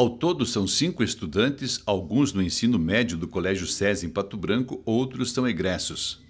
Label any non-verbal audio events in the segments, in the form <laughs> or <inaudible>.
Ao todo, são cinco estudantes, alguns no ensino médio do Colégio SES em Pato Branco, outros são egressos.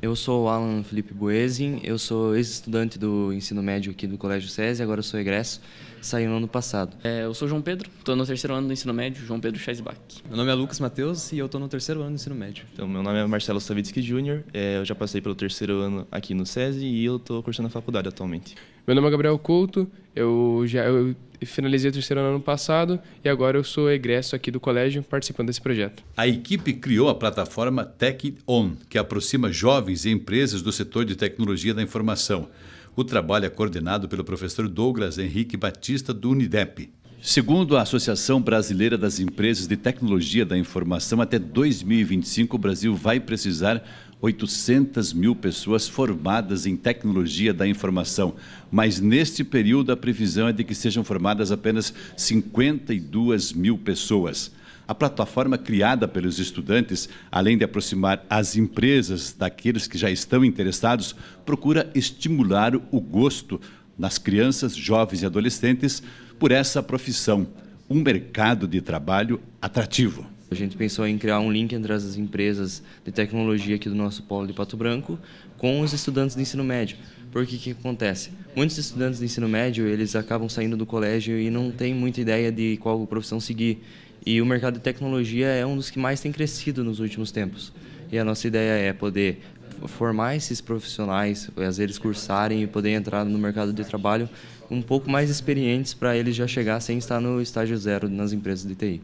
Eu sou o Alan Felipe Buesin, eu sou ex-estudante do ensino médio aqui do Colégio SESI, agora sou egresso saiu no ano passado. É, eu sou João Pedro, estou no terceiro ano do ensino médio, João Pedro Scheisbach. Meu nome é Lucas Matheus e eu estou no terceiro ano do ensino médio. Então, meu nome é Marcelo Savitsky Jr., é, eu já passei pelo terceiro ano aqui no SESI e eu estou cursando a faculdade atualmente. Meu nome é Gabriel Couto, eu já eu finalizei o terceiro ano ano passado e agora eu sou egresso aqui do colégio participando desse projeto. A equipe criou a plataforma Tech On, que aproxima jovens e empresas do setor de tecnologia da informação. O trabalho é coordenado pelo professor Douglas Henrique Batista, do Unidep. Segundo a Associação Brasileira das Empresas de Tecnologia da Informação, até 2025 o Brasil vai precisar 800 mil pessoas formadas em tecnologia da informação. Mas neste período a previsão é de que sejam formadas apenas 52 mil pessoas. A plataforma criada pelos estudantes, além de aproximar as empresas daqueles que já estão interessados, procura estimular o gosto nas crianças, jovens e adolescentes por essa profissão, um mercado de trabalho atrativo. A gente pensou em criar um link entre as empresas de tecnologia aqui do nosso polo de Pato Branco com os estudantes do ensino médio. Porque o que acontece? Muitos estudantes do ensino médio, eles acabam saindo do colégio e não têm muita ideia de qual profissão seguir. E o mercado de tecnologia é um dos que mais tem crescido nos últimos tempos. E a nossa ideia é poder formar esses profissionais, fazer eles cursarem e poder entrar no mercado de trabalho um pouco mais experientes para eles já chegar sem estar no estágio zero nas empresas de TI.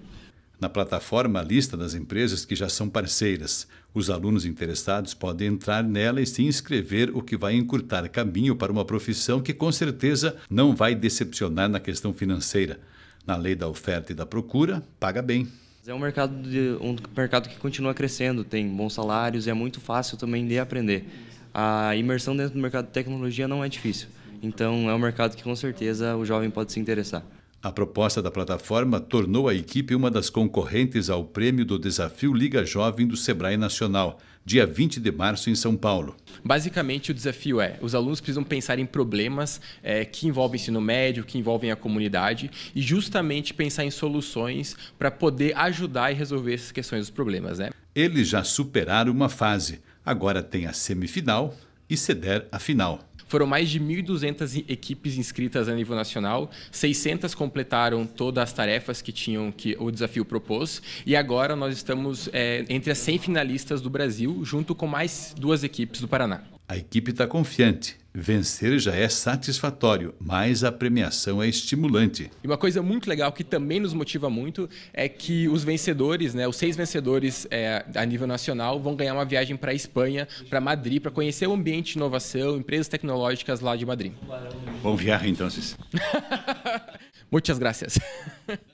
Na plataforma, a lista das empresas que já são parceiras. Os alunos interessados podem entrar nela e se inscrever, o que vai encurtar caminho para uma profissão que com certeza não vai decepcionar na questão financeira na lei da oferta e da procura, paga bem. É um mercado, de, um mercado que continua crescendo, tem bons salários e é muito fácil também de aprender. A imersão dentro do mercado de tecnologia não é difícil. Então, é um mercado que com certeza o jovem pode se interessar. A proposta da plataforma tornou a equipe uma das concorrentes ao prêmio do Desafio Liga Jovem do Sebrae Nacional, dia 20 de março em São Paulo. Basicamente, o desafio é: os alunos precisam pensar em problemas é, que envolvem ensino médio, que envolvem a comunidade, e justamente pensar em soluções para poder ajudar e resolver essas questões dos problemas. Né? Eles já superaram uma fase, agora tem a semifinal e ceder a final. Foram mais de 1.200 equipes inscritas a nível nacional, 600 completaram todas as tarefas que tinham que o desafio propôs e agora nós estamos é, entre as 100 finalistas do Brasil, junto com mais duas equipes do Paraná. A equipe está confiante Vencer já é satisfatório, mas a premiação é estimulante. E uma coisa muito legal que também nos motiva muito é que os vencedores, né, os seis vencedores é, a nível nacional, vão ganhar uma viagem para a Espanha, para Madrid, para conhecer o ambiente de inovação, empresas tecnológicas lá de Madrid. Bom viagem, então. <laughs> Muitas graças. <laughs>